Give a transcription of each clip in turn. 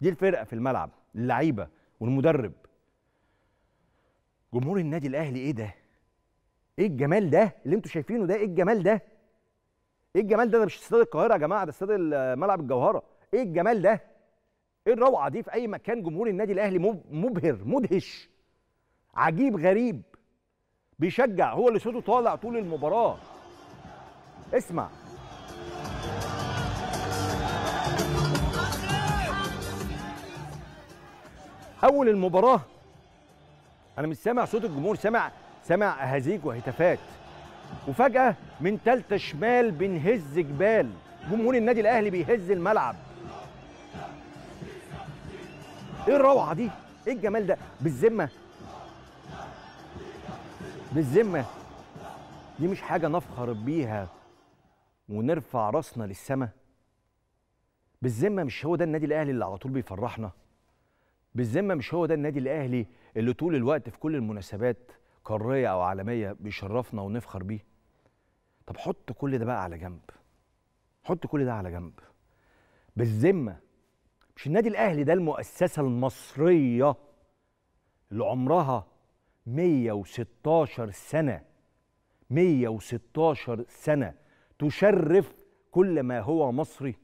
دي الفرقه في الملعب اللعيبه والمدرب جمهور النادي الاهلي ايه ده ايه الجمال ده اللي انتوا شايفينه ده ايه الجمال ده ايه الجمال ده ده مش استاد القاهره يا جماعه ده استاد ملعب الجوهره ايه الجمال ده ايه الروعه دي في اي مكان جمهور النادي الاهلي مبهر مدهش عجيب غريب بيشجع هو اللي صوته طالع طول المباراه اسمع اول المباراه انا مش سامع صوت الجمهور سامع سامع اهازيج وهتافات وفجاه من تالتة شمال بنهز جبال جمهور النادي الاهلي بيهز الملعب ايه الروعه دي ايه الجمال ده بالذمه بالذمه دي مش حاجه نفخر بيها ونرفع راسنا للسما بالذمه مش هو ده النادي الاهلي اللي على طول بيفرحنا بالذمه مش هو ده النادي الاهلي اللي طول الوقت في كل المناسبات قاريه او عالميه بيشرفنا ونفخر بيه طب حط كل ده بقى على جنب حط كل ده على جنب بالذمه مش النادي الاهلي ده المؤسسه المصريه اللي عمرها 116 سنه 116 سنه تشرف كل ما هو مصري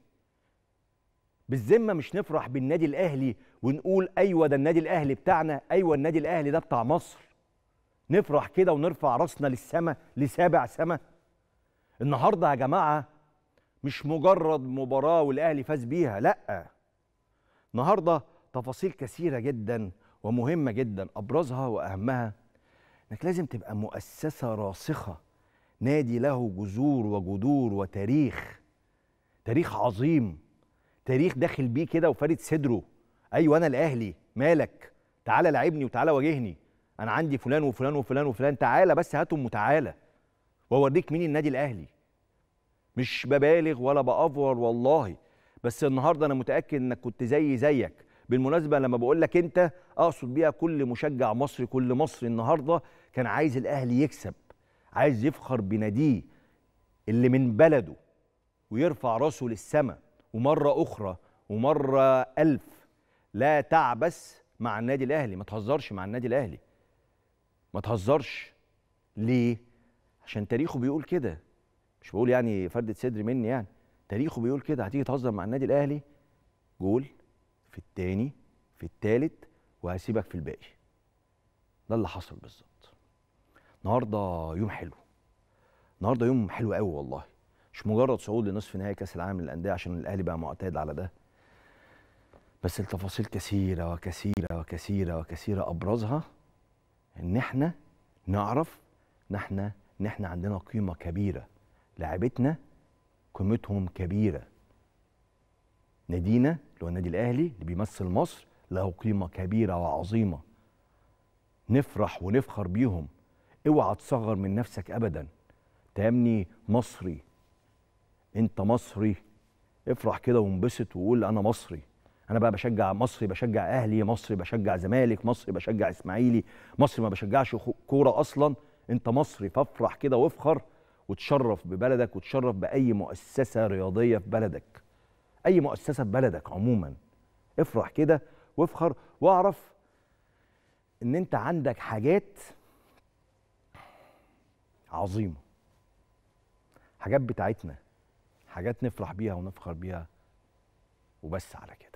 بالذمه مش نفرح بالنادي الاهلي ونقول ايوه ده النادي الاهلي بتاعنا ايوه النادي الاهلي ده بتاع مصر نفرح كده ونرفع راسنا للسما لسابع سما النهارده يا جماعه مش مجرد مباراه والاهلي فاز بيها لا النهارده تفاصيل كثيره جدا ومهمه جدا ابرزها واهمها انك لازم تبقى مؤسسه راسخه نادي له جذور وجذور وتاريخ تاريخ عظيم تاريخ داخل بيه كده وفارد صدره ايوه انا الاهلي مالك تعالى لعبني وتعالى واجهني انا عندي فلان وفلان وفلان وفلان تعالى بس هاتهم وتعالى واوريك مين النادي الاهلي مش ببالغ ولا بافور والله بس النهارده انا متاكد انك كنت زي زيك بالمناسبه لما بقول لك انت اقصد بيها كل مشجع مصري كل مصري النهارده كان عايز الاهلي يكسب عايز يفخر بناديه اللي من بلده ويرفع راسه للسماء ومره اخرى ومره الف لا تعبس مع النادي الاهلي ما تهزرش مع النادي الاهلي ما تهزرش ليه عشان تاريخه بيقول كده مش بقول يعني فردة صدر مني يعني تاريخه بيقول كده هتيجي تهزر مع النادي الاهلي جول في التاني في التالت وهسيبك في الباقي ده اللي حصل بالظبط النهارده يوم حلو النهارده يوم حلو قوي والله مش مجرد صعود لنصف نهائي كاس العالم للانديه عشان الاهلي بقى معتاد على ده بس التفاصيل كثيره وكثيره وكثيره وكثيره ابرزها ان احنا نعرف ان احنا ان احنا عندنا قيمه كبيره لاعبتنا قيمتهم كبيره نادينا اللي هو النادي الاهلي اللي بيمثل مصر له قيمه كبيره وعظيمه نفرح ونفخر بيهم اوعى تصغر من نفسك ابدا تامني مصري انت مصري افرح كده وانبسط وقول انا مصري انا بقى بشجع مصري بشجع اهلي مصري بشجع زمالك مصري بشجع اسماعيلي مصري ما بشجعش كوره اصلا انت مصري فافرح كده وافخر وتشرف ببلدك وتشرف باي مؤسسه رياضيه في بلدك اي مؤسسه في بلدك عموما افرح كده وافخر واعرف ان انت عندك حاجات عظيمه حاجات بتاعتنا حاجات نفرح بيها ونفخر بيها وبس على كده